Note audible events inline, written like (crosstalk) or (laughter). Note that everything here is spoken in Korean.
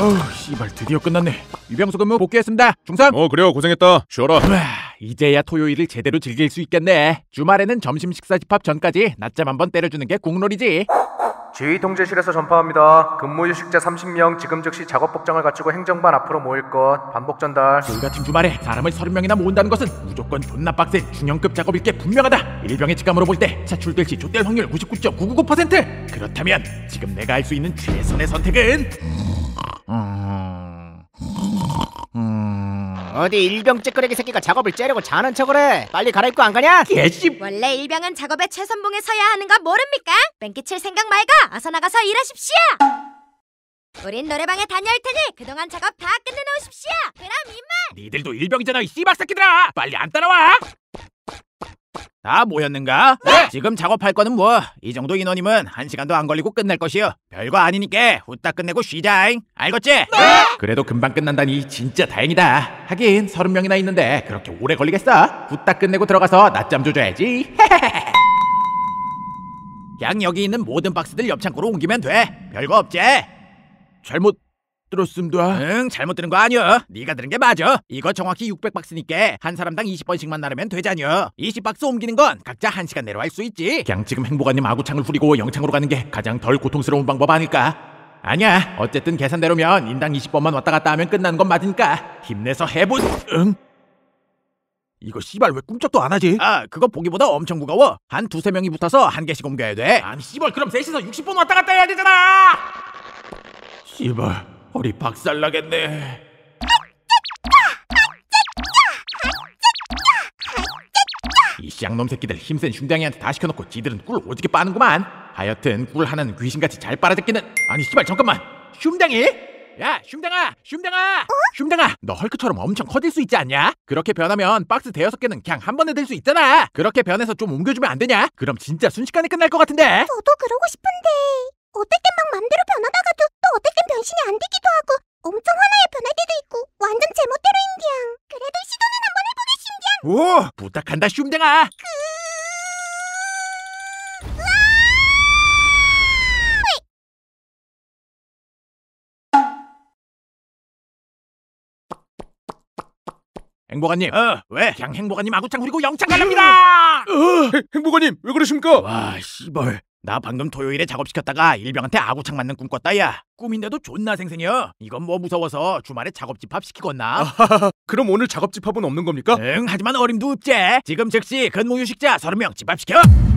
어우 씨발 드디어 끝났네 유병수 근무 복귀했습니다 중상 어 그래요 고생했다 쉬어라 우와, 이제야 토요일을 제대로 즐길 수 있겠네 주말에는 점심 식사 집합 전까지 낮잠 한 번 때려주는 게 국놀이지 지휘 통제실에서 전파합니다. 근무 휴식자 30명 지금 즉시 작업 복장을 갖추고 행정반 앞으로 모일 것. 반복 전달. 오늘 같은 주말에 사람을 30명이나 모은다는 것은 무조건 존나 빡센 중형급 작업일 게 분명하다. 일병의 직감으로 볼때 차출될 시 좆될 확률 99.999%. 그렇다면 지금 내가 할 수 있는 최선의 선택은 어. 어. 어디 일병 찌끄레기 새끼가 작업을 째려고 자는 척을 해 빨리 갈아입고 안 가냐? 개집 원래 일병은 작업의 최선봉에 서야 하는 거 모릅니까? 뺑기칠 생각 말고 어서 나가서 일하십시오 우린 노래방에 다녀올 테니 그동안 작업 다 끝내놓으십시오 그럼 이만 니들도 일병이잖아 이씨발 새끼들아 빨리 안 따라와 다 모였는가? 네! 지금 작업할 거는 뭐, 이 정도 인원이면 한 시간도 안 걸리고 끝낼 것이요. 별거 아니니까 후딱 끝내고 쉬자잉. 알겠지? 네! 그래도 금방 끝난다니 진짜 다행이다. 하긴 서른 명이나 있는데 그렇게 오래 걸리겠어? 후딱 끝내고 들어가서 낮잠 조져야지. 양 (laughs) 여기 있는 모든 박스들 옆창고로 옮기면 돼. 별거 없지? 잘못 들었습니다. 응, 잘못 들은 거 아니여. 네가 들은 게 맞아. 이거 정확히 600박스니까 한 사람당 20번씩만 나르면 되잖여. 20박스 옮기는 건 각자 한시간 내로 할 수 있지. 그냥 지금 행복한님 아구창을 후리고 영창으로 가는 게 가장 덜 고통스러운 방법 아닐까? 아니야. 어쨌든 계산대로면 인당 20번만 왔다 갔다 하면 끝나는 건 맞으니까 힘내서 해보... 응? 이거 씨발 왜 꿈쩍도 안 하지? 아 그거 보기보다 엄청 무거워 한 두세 명이 붙어서 한 개씩 옮겨야 돼 아니 씨발 그럼 셋이서 60번 왔다 갔다 해야 되잖아 씨발 허리 박살나겠네. 이 쌍놈 새끼들 힘센 흉장이한테 다 시켜놓고 지들은 꿀 오지게 빠는구만. 하여튼 꿀 하나는 귀신같이 잘 빨아잡기는 아니 씨발 잠깐만 흉장이? 야 흉장아 흉장아 흉장아 너 헐크처럼 엄청 커질 수 있지 않냐? 그렇게 변하면 박스 대여섯 개는 그냥 한 번에 들수 있잖아 그렇게 변해서 좀 옮겨주면 안 되냐? 그럼 진짜 순식간에 끝날 것 같은데 저도 그러고 싶은데 어떨 땐막 맘대로 변하다가도 또 어떨 땐 변신이 안되 오! 부탁한다, 쏨댕아! 행복아님, 어, 왜? 그냥 행복아님 아구창 그리고 영창 갈랍니다! (laughs) 어, 행복아님, 왜 그러십니까? 와, 씨발. 나 방금 토요일에 작업시켰다가 일병한테 아구창 맞는 꿈 꿨다 야 꿈인데도 존나 생생이야 이건 뭐 무서워서 주말에 작업집합 시키겠나 (laughs) 그럼 오늘 작업집합은 없는 겁니까? 응 하지만 어림도 없지 지금 즉시 근무휴식자 30명 집합시켜